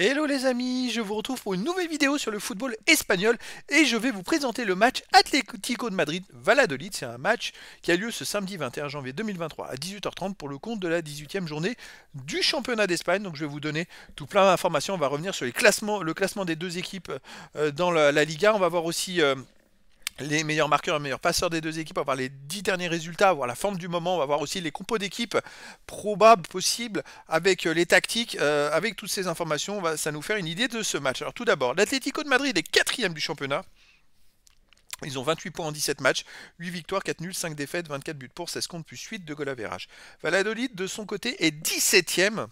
Hello les amis, je vous retrouve pour une nouvelle vidéo sur le football espagnol et je vais vous présenter le match Atlético de Madrid-Valladolid. C'est un match qui a lieu ce samedi 21 janvier 2023 à 18h30 pour le compte de la 18e journée du championnat d'Espagne. Donc je vais vous donner tout plein d'informations. On va revenir sur les le classement des deux équipes euh, dans la, Liga. On va voir aussi... Euh, les meilleurs marqueurs les meilleurs passeurs des deux équipes, avoir les 10 derniers résultats, avoir la forme du moment, on va voir aussi les compos d'équipe probables, possibles, avec euh, les tactiques, euh, avec toutes ces informations, ça nous faire une idée de ce match. Alors tout d'abord, l'Atlético de Madrid est quatrième du championnat. Ils ont 28 points en 17 matchs, 8 victoires, 4 nuls, 5 défaites, 24 buts pour, 16 comptes, plus 8 de goal average. Valladolid, de son côté, est 17ème,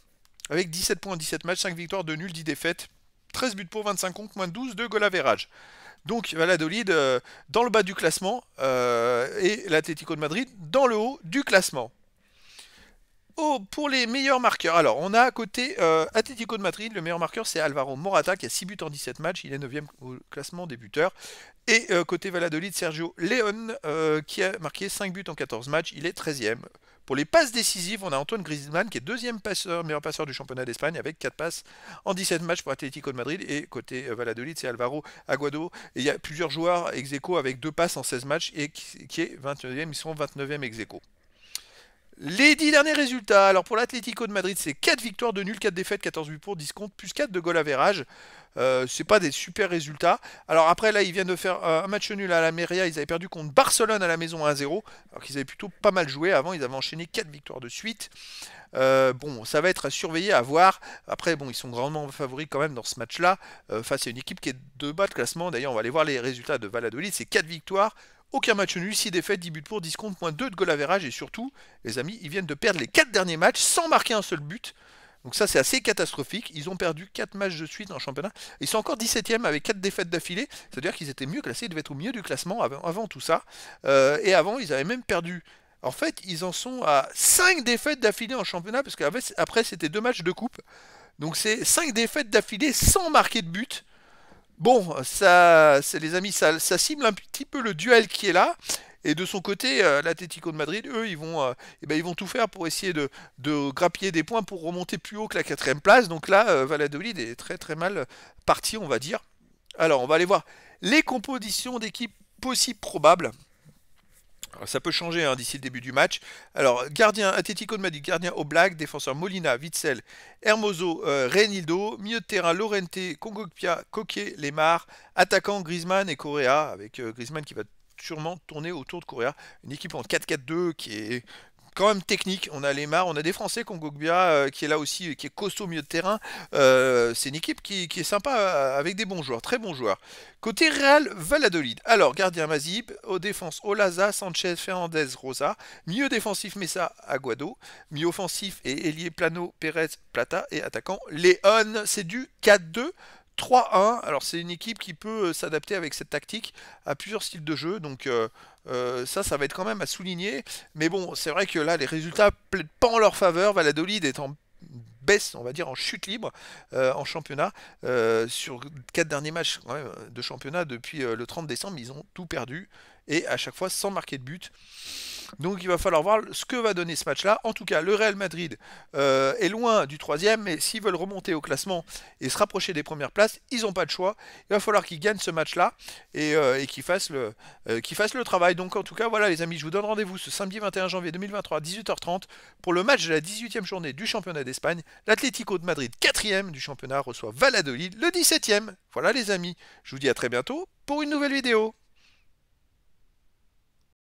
avec 17 points en 17 matchs, 5 victoires, 2 nuls, 10 défaites, 13 buts pour, 25 comptes, moins 12 de goal donc Valladolid euh, dans le bas du classement euh, et l'Atlético de Madrid dans le haut du classement. Oh, pour les meilleurs marqueurs, alors on a à côté Atletico euh, Atlético de Madrid, le meilleur marqueur c'est Alvaro Morata qui a 6 buts en 17 matchs, il est 9 e au classement des buteurs. Et côté Valladolid, Sergio León qui a marqué 5 buts en 14 matchs, il est 13 e pour les passes décisives, on a Antoine Griezmann qui est deuxième passeur, meilleur passeur du championnat d'Espagne avec 4 passes en 17 matchs pour Atlético de Madrid. Et côté euh, Valladolid, c'est Alvaro Aguado. Et il y a plusieurs joueurs ex avec 2 passes en 16 matchs et qui, est 21 e Ils sont 29e ex les 10 derniers résultats. Alors pour l'Atlético de Madrid, c'est 4 victoires, de nul, 4 défaites, 14 buts pour, 10 comptes, plus 4 de goal à verrage. Euh, c'est pas des super résultats. Alors après, là, ils viennent de faire un match nul à la Meria. Ils avaient perdu contre Barcelone à la maison 1-0. Alors qu'ils avaient plutôt pas mal joué. Avant, ils avaient enchaîné 4 victoires de suite. Euh, bon, ça va être à surveiller, à voir. Après, bon, ils sont grandement favoris quand même dans ce match-là. Euh, face à une équipe qui est de bas de classement. D'ailleurs, on va aller voir les résultats de Valladolid. C'est 4 victoires, aucun match nul, 6 défaites, 10 buts pour, 10 comptes, moins 2 de goal average. Et surtout, les amis, ils viennent de perdre les 4 derniers matchs sans marquer un seul but. Donc ça, c'est assez catastrophique. Ils ont perdu 4 matchs de suite en championnat. Ils sont encore 17e avec 4 défaites d'affilée. C'est-à-dire qu'ils étaient mieux classés, ils devaient être au milieu du classement avant, tout ça. Euh, et avant, ils avaient même perdu en fait, ils en sont à 5 défaites d'affilée en championnat, parce qu'après, c'était deux matchs de coupe. Donc c'est 5 défaites d'affilée sans marquer de but. Bon, ça, les amis, ça, cible un petit peu le duel qui est là. Et de son côté, euh, l'Atlético de Madrid, eux, ils vont, euh, eh ben, ils vont tout faire pour essayer de, grappiller des points pour remonter plus haut que la quatrième place. Donc là, euh, Valladolid est très très mal parti, on va dire. Alors, on va aller voir les compositions d'équipes possibles probables. Ça peut changer hein, d'ici le début du match. Alors, gardien Atletico de Madrid, gardien black défenseur Molina, Witzel, Hermoso, euh, Reynildo, milieu de terrain Lorente, Kongopia, Coquet, Lemar, attaquant Griezmann et Correa, avec euh, Griezmann qui va sûrement tourner autour de Correa. Une équipe en 4-4-2 qui est quand même technique. On a les Lemar, on a des Français, Kongogbia Gogbia euh, qui est là aussi, euh, qui est costaud au milieu de terrain. Euh, c'est une équipe qui, est sympa avec des bons joueurs, très bons joueurs. Côté Real Valladolid, alors gardien Mazib, aux défenses Olaza, Sanchez, Fernandez, Rosa, milieu défensif Mesa, Aguado, milieu offensif et ailier Plano, Pérez, Plata et attaquant Léon. C'est du 4-2. 3-1, alors c'est une équipe qui peut euh, s'adapter avec cette tactique à plusieurs styles de jeu, donc euh, euh, ça, ça va être quand même à souligner. Mais bon, c'est vrai que là, les résultats ne plaident pas en leur faveur. Valladolid est en baisse, on va dire, en chute libre en championnat. sur quatre derniers matchs de championnat depuis le 30 décembre, ils ont tout perdu et à chaque fois sans marquer de but. Donc il va falloir voir ce que va donner ce match-là. En tout cas, le Real Madrid euh, est loin du troisième, mais s'ils veulent remonter au classement et se rapprocher des premières places, ils n'ont pas de choix. Il va falloir qu'ils gagnent ce match-là et, euh, euh, qu'ils fassent, le, travail. Donc en tout cas, voilà les amis, je vous donne rendez-vous ce samedi 21 janvier 2023 à 18h30 pour le match de la 18e journée du championnat d'Espagne. L'Atlético de Madrid, 4 du championnat, reçoit Valladolid, le 17e. Voilà les amis, je vous dis à très bientôt pour une nouvelle vidéo.